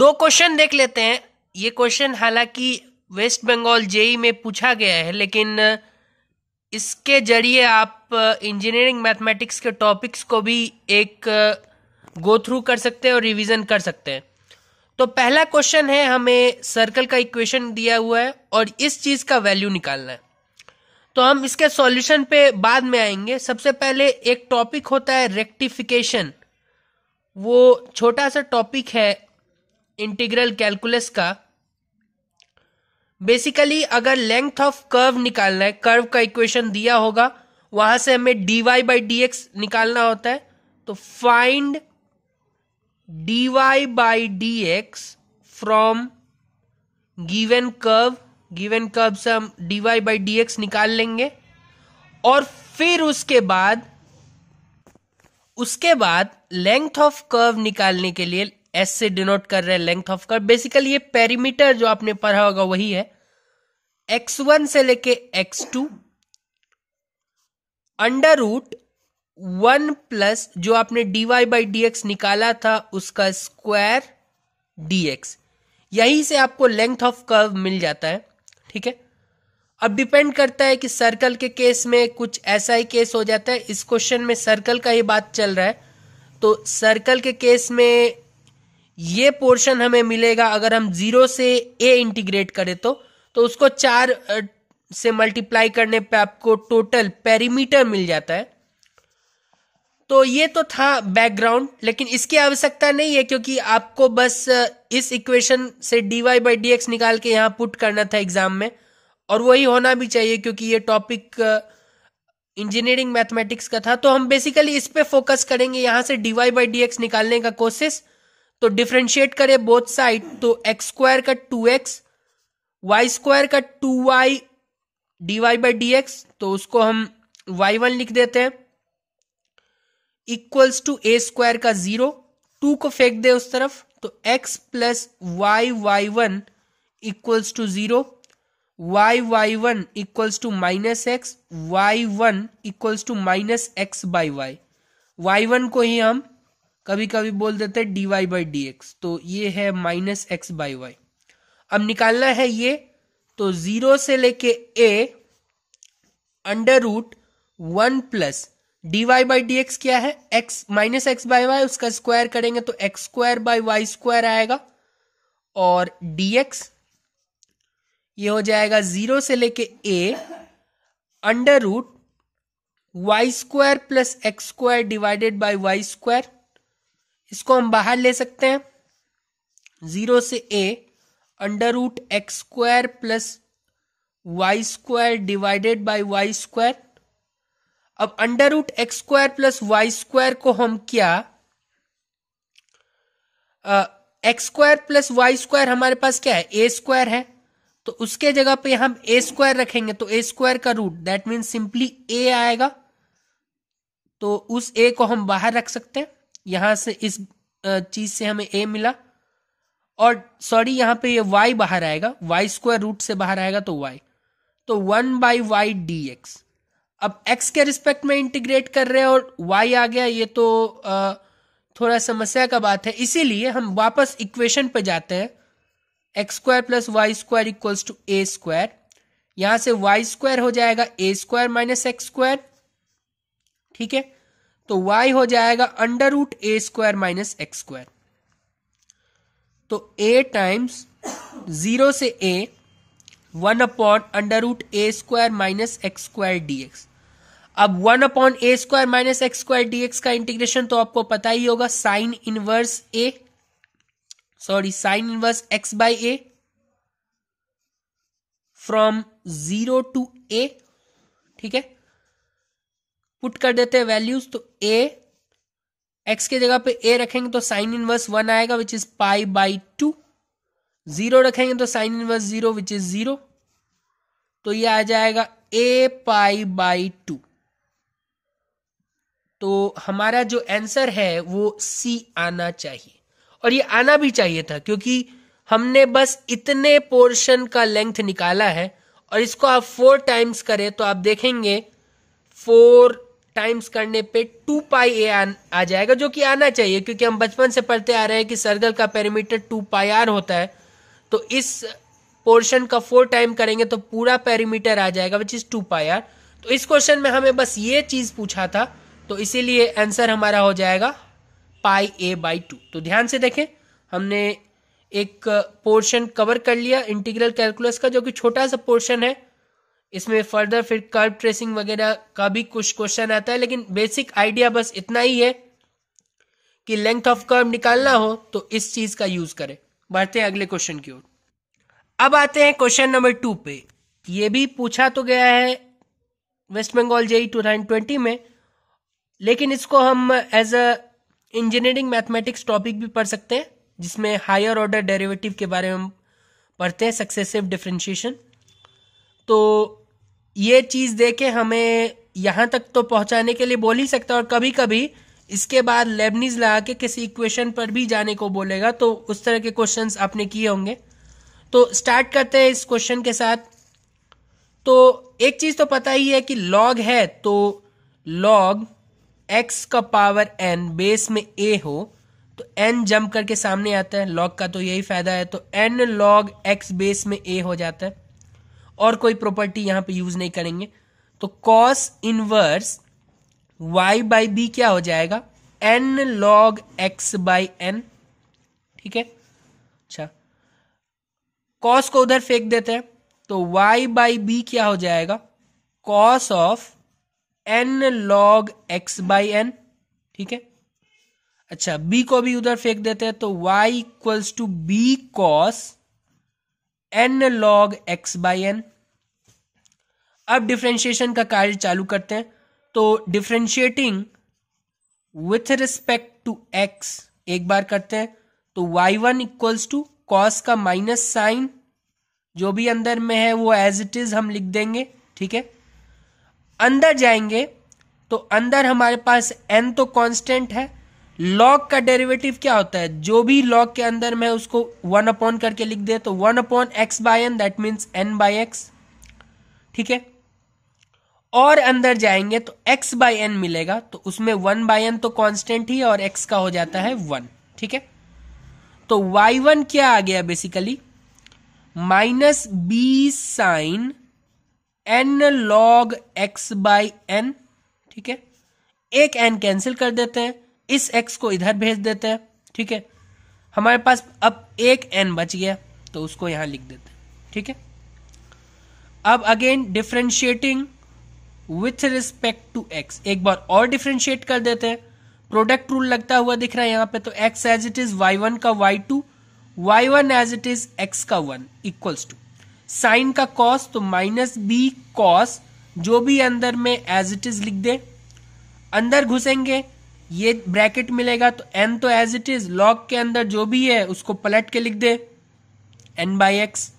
दो क्वेश्चन देख लेते हैं ये क्वेश्चन हालांकि वेस्ट बंगाल जेई में पूछा गया है लेकिन इसके जरिए आप इंजीनियरिंग मैथमेटिक्स के टॉपिक्स को भी एक गो थ्रू कर सकते हैं और रिवीजन कर सकते हैं तो पहला क्वेश्चन है हमें सर्कल का इक्वेशन दिया हुआ है और इस चीज़ का वैल्यू निकालना है तो हम इसके सॉल्यूशन पे बाद में आएंगे सबसे पहले एक टॉपिक होता है रेक्टिफिकेशन वो छोटा सा टॉपिक है इंटीग्रल कैलकुलस का बेसिकली अगर लेंथ ऑफ कर्व निकालना है कर्व का इक्वेशन दिया होगा वहां से हमें d y by d x निकालना होता है तो find d y by d x from given curve given curve से हम d y by d x निकाल लेंगे और फिर उसके बाद उसके बाद लेंथ ऑफ कर्व निकालने के लिए एस से डिनोट कर रहे हैं लेंथ ऑफ कर्व बेसिकली ये पेरीमीटर जो आपने पढ़ा होगा वही है एक्स वन से लेके x two under root one plus जो आपने वाई बाई डी एक्स निकाला था उसका स्क्वायर डीएक्स यही से आपको लेंथ ऑफ कर्व मिल जाता है ठीक है अब डिपेंड करता है कि सर्कल के केस में कुछ ऐसा ही केस हो जाता है इस क्वेश्चन में सर्कल का ही बात चल रहा है तो सर्कल के केस में ये पोर्शन हमें मिलेगा अगर हम जीरो से ए इंटीग्रेट करें तो तो उसको चार से मल्टीप्लाई करने पे आपको टोटल पेरीमीटर मिल जाता है तो ये तो था बैकग्राउंड लेकिन इसकी आवश्यकता नहीं है क्योंकि आपको बस इस इक्वेशन से d y by d x निकाल के यहाँ पुट करना था एग्जाम में और वही होना भी चाहिए क्योंकि ये टॉपिक इंजीनियरिंग मैथमेटिक्स का था तो हम बेसिकली इस पर फोकस करेंगे यहाँ से d y by d x निकालने का कोशिश तो डिफ्रेंशिएट करें बोथ साइड तो एक्स स्क्वायर का टू एक्स वाई स्क्वायर का two y d y by d x तो उसको हम वाई वन लिख देते हैं इक्वल्स टू ए स्क्वायर का जीरो टू को फेंक दे उस तरफ तो x plus y y one equals to zero y y one equals to minus x y one equals to minus x by y y one को ही हम कभी कभी बोल देते हैं d y by d x तो ये है माइनस एक्स बाई वाई अब निकालना है ये तो जीरो से लेके a under root one plus d y by d x क्या है x minus x by y उसका स्क्वायर करेंगे तो x square by y square आएगा और डी एक्स ये हो जाएगा जीरो से लेके a under root y square plus x square divided by y square इसको हम बाहर ले सकते हैं जीरो से a under root x square plus y square divided by y square अब under root x square plus y square को हम क्या x square plus y square हमारे पास क्या है ए स्क्वायर है तो उसके जगह पे हम ए स्क्वायर रखेंगे तो ए स्क्वायर का root that mean simply a आएगा तो उस ए को हम बाहर रख सकते हैं यहां से इस चीज से हमें ए मिला और सॉरी यहां पे ये वाई बाहर आएगा वाई स्क्वायर रूट से बाहर आएगा तो वाई तो one by y d x अब एक्स के रिस्पेक्ट में इंटीग्रेट कर रहे हैं और वाई आ गया ये तो थोड़ा समस्या का बात है इसीलिए हम वापस इक्वेशन पे जाते हैं x square plus y square equals to a square यहां से वाई स्क्वायर हो जाएगा a square minus x square ठीक है तो y हो जाएगा under root a square minus x square तो a टाइम्स जीरो से a one upon under root a square minus x square d x अब one upon a square minus x square d x का integration तो आपको पता ही होगा sine inverse a sorry sine inverse x by a from zero to a ठीक है put कर देते हैं वैल्यूज तो ए एक्स के जगह पे ए रखेंगे तो साइन इनवर्स वन आएगा which is pi by two zero रखेंगे तो sine inverse zero which is zero तो ये आ जाएगा ए पाई बाई टू तो हमारा जो आंसर है वो सी आना चाहिए और ये आना भी चाहिए था क्योंकि हमने बस इतने पोर्शन का लेंथ निकाला है और इसको आप फोर टाइम्स करें तो आप देखेंगे फोर टाइम्स करने पे टू पाई ए आ जाएगा जो कि आना चाहिए क्योंकि हम बचपन से पढ़ते आ रहे हैं कि सर्कल का पेरीमीटर टू पाई आर होता है तो इस पोर्शन का फोर टाइम करेंगे तो पूरा पेरीमीटर आ जाएगा which is two pi r तो इस क्वेश्चन में हमें बस ये चीज़ पूछा था तो इसीलिए आंसर हमारा हो जाएगा पाई ए बाई टू तो ध्यान से देखें हमने एक पोर्शन कवर कर लिया इंटीग्रल कैलकुलस का जो कि छोटा सा पोर्शन है इसमें फर्दर फिर कर्व ट्रेसिंग वगैरह का भी कुछ क्वेश्चन आता है लेकिन बेसिक आइडिया बस इतना ही है कि लेंथ ऑफ कर्व निकालना हो तो इस चीज का यूज करें बढ़ते हैं अगले क्वेश्चन की ओर अब आते हैं क्वेश्चन नंबर टू पे ये भी पूछा तो गया है West Bengal JEE two thousand twenty में लेकिन इसको हम as a engineering mathematics topic भी पढ़ सकते हैं जिसमें हायर ऑर्डर डेरिवेटिव के बारे में हम पढ़ते हैं सक्सेसिव डिफ्रेंशिएशन तो ये चीज़ दे के हमें यहां तक तो पहुंचाने के लिए बोल ही सकता है और कभी कभी इसके बाद लेबनीज लगा के किसी इक्वेशन पर भी जाने को बोलेगा तो उस तरह के क्वेश्चन आपने किए होंगे तो स्टार्ट करते हैं इस क्वेश्चन के साथ तो एक चीज़ तो पता ही है कि लॉग है तो लॉग एक्स का पावर एन बेस में ए हो तो एन जम करके सामने आता है लॉग का तो यही फायदा है तो एन लॉग एक्स बेस में ए हो जाता है और कोई प्रॉपर्टी यहां पे यूज नहीं करेंगे तो cos inverse y by b क्या हो जाएगा n log x by n ठीक है अच्छा कॉस को उधर फेंक देते हैं तो वाई बाई बी क्या हो जाएगा cos of n log x by n ठीक है अच्छा बी को भी उधर फेंक देते हैं तो y equals to b cos n log x by n अब डिफ्रेंशिएशन का कार्य चालू करते हैं तो differentiating with respect to x एक बार करते हैं तो y one equals to cos का माइनस साइन जो भी अंदर में है वो एज इट इज हम लिख देंगे ठीक है अंदर जाएंगे तो अंदर हमारे पास एन तो कांस्टेंट है लॉग का डेरिवेटिव क्या होता है जो भी लॉग के अंदर में उसको वन अपॉन करके लिख दे तो one upon x by n that means n by x ठीक है और अंदर जाएंगे तो x बाई एन मिलेगा तो उसमें वन बाई एन तो कांस्टेंट ही और x का हो जाता है वन ठीक है तो y1 क्या आ गया basically minus b sine n log x by n ठीक है एक एन कैंसिल कर देते हैं इस एक्स को इधर भेज देते हैं ठीक है हमारे पास अब एक एन बच गया तो उसको यहां लिख देते ठीक है अब again differentiating with respect to x एक बार और डिफ्रेंशिएट कर देते हैं प्रोडक्ट रूल लगता हुआ दिख रहा है यहाँ पे तो x as it is y one का y two y one as it is x का वन इक्वल्स टू साइन का कॉस तो माइनस बी कॉस जो भी अंदर में एज इट इज लिख दे अंदर घुसेंगे ये ब्रैकेट मिलेगा तो एन तो एज इट इज लॉग के अंदर जो भी है उसको पलट के लिख दे एन बाई एक्स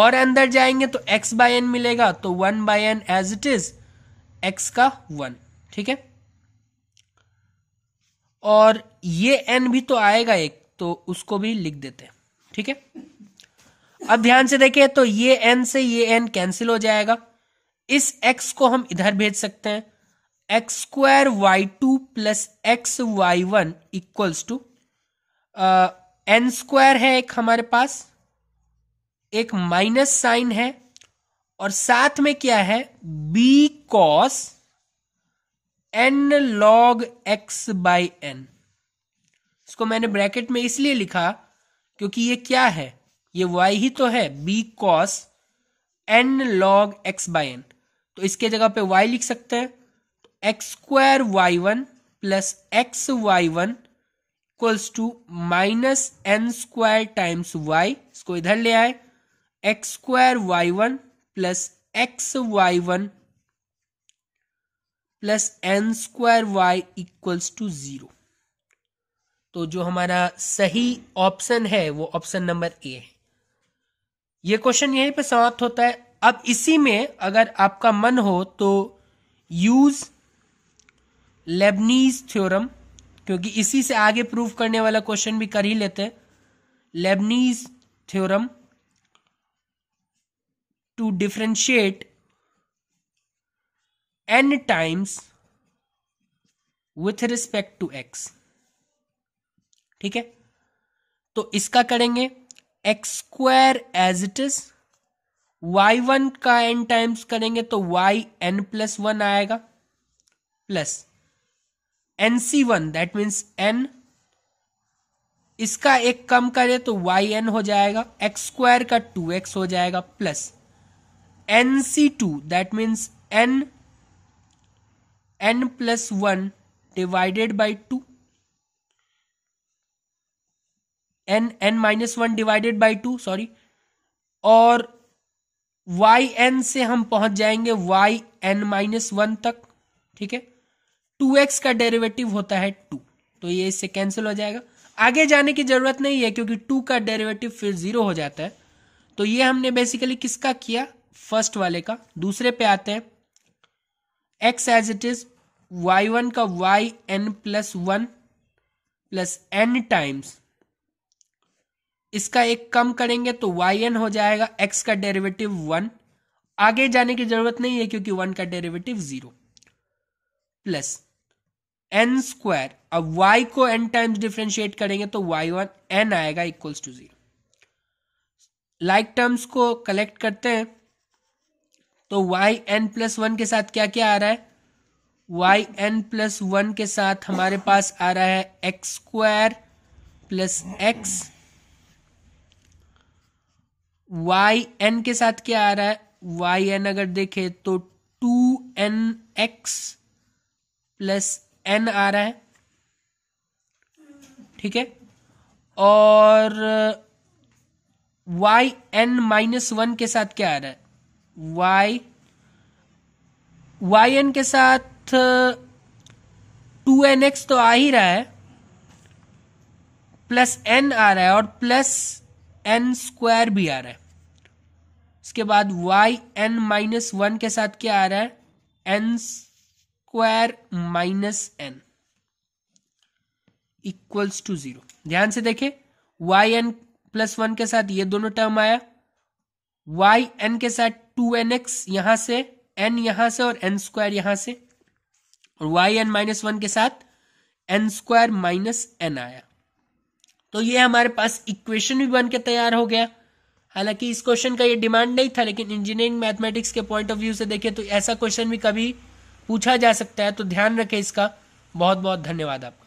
और अंदर जाएंगे तो एक्स बाई एन मिलेगा तो one by n as it is x का वन ठीक है और ये एन भी तो आएगा एक तो उसको भी लिख देते हैं ठीक है अब ध्यान से देखें तो ये एन से ये एन कैंसिल हो जाएगा इस एक्स को हम इधर भेज सकते हैं x square y two plus x y one equals to n square है एक हमारे पास एक माइनस साइन है और साथ में क्या है b cos n log x by n इसको मैंने ब्रैकेट में इसलिए लिखा क्योंकि ये क्या है ये वाई ही तो है b cos n log x by n तो इसके जगह पे वाई लिख सकते हैं x square y one plus x y one equals to minus n square times y इसको इधर ले आए x square y one plus x y one plus n square y equals to zero तो जो हमारा सही ऑप्शन है वो ऑप्शन नंबर ए है ये क्वेश्चन यहीं पे समाप्त होता है अब इसी में अगर आपका मन हो तो यूज लेबनीज थ्योरम क्योंकि इसी से आगे प्रूव करने वाला क्वेश्चन भी कर ही लेते हैं Leibniz theorem to differentiate n times with respect to x ठीक है तो इसका करेंगे x square as it is y one का एन टाइम्स करेंगे तो वाई एन प्लस वन आएगा plus n c one that means n इसका एक कम करें तो वाई एन हो जाएगा एक्स स्क्वायर का टू एक्स हो जाएगा plus n c two that means n n plus one divided by two n n minus one divided by two sorry और वाई एन से हम पहुंच जाएंगे वाई एन माइनस वन तक ठीक है टू एक्स का डेरिवेटिव होता है टू तो ये इससे कैंसिल हो जाएगा आगे जाने की जरूरत नहीं है क्योंकि टू का डेरिवेटिव फिर जीरो हो जाता है तो ये हमने बेसिकली किसका किया फर्स्ट वाले का दूसरे पे आते हैं x as it is y one का y n plus one plus n times इसका एक कम करेंगे तो वाई एन हो जाएगा एक्स का डेरिवेटिव वन आगे जाने की जरूरत नहीं है क्योंकि वन का derivative zero plus n square अब वाई को एन टाइम्स डिफ्रेंशिएट करेंगे तो वाई वन एन आएगा equals to zero like terms को कलेक्ट करते हैं तो वाई एन प्लस वन के साथ क्या क्या आ रहा है वाई एन प्लस वन के साथ हमारे पास आ रहा है x square plus x y n के साथ क्या आ रहा है वाई एन अगर देखे तो two n x plus n आ रहा है ठीक है और वाई एन माइनस वन के साथ क्या आ रहा है वाई वाई एन के साथ टू एन एक्स तो आ ही रहा है प्लस एन आ रहा है और प्लस एन स्क्वायर भी आ रहा है इसके बाद वाई एन माइनस वन के साथ क्या आ रहा है n square minus n equals to zero ध्यान से देखे वाई एन प्लस वन के साथ ये दोनों टर्म आया वाई एन के साथ टू एन एक्स यहां से एन यहां से और एन स्क्वायर यहां से और वाई एन माइनस वन के साथ एन स्क्वायर माइनस एन आया तो ये हमारे पास इक्वेशन भी बन के तैयार हो गया हालांकि इस क्वेश्चन का ये डिमांड नहीं था लेकिन इंजीनियरिंग मैथमेटिक्स के पॉइंट ऑफ व्यू से देखें तो ऐसा क्वेश्चन भी कभी पूछा जा सकता है तो ध्यान रखें इसका बहुत बहुत धन्यवाद आपका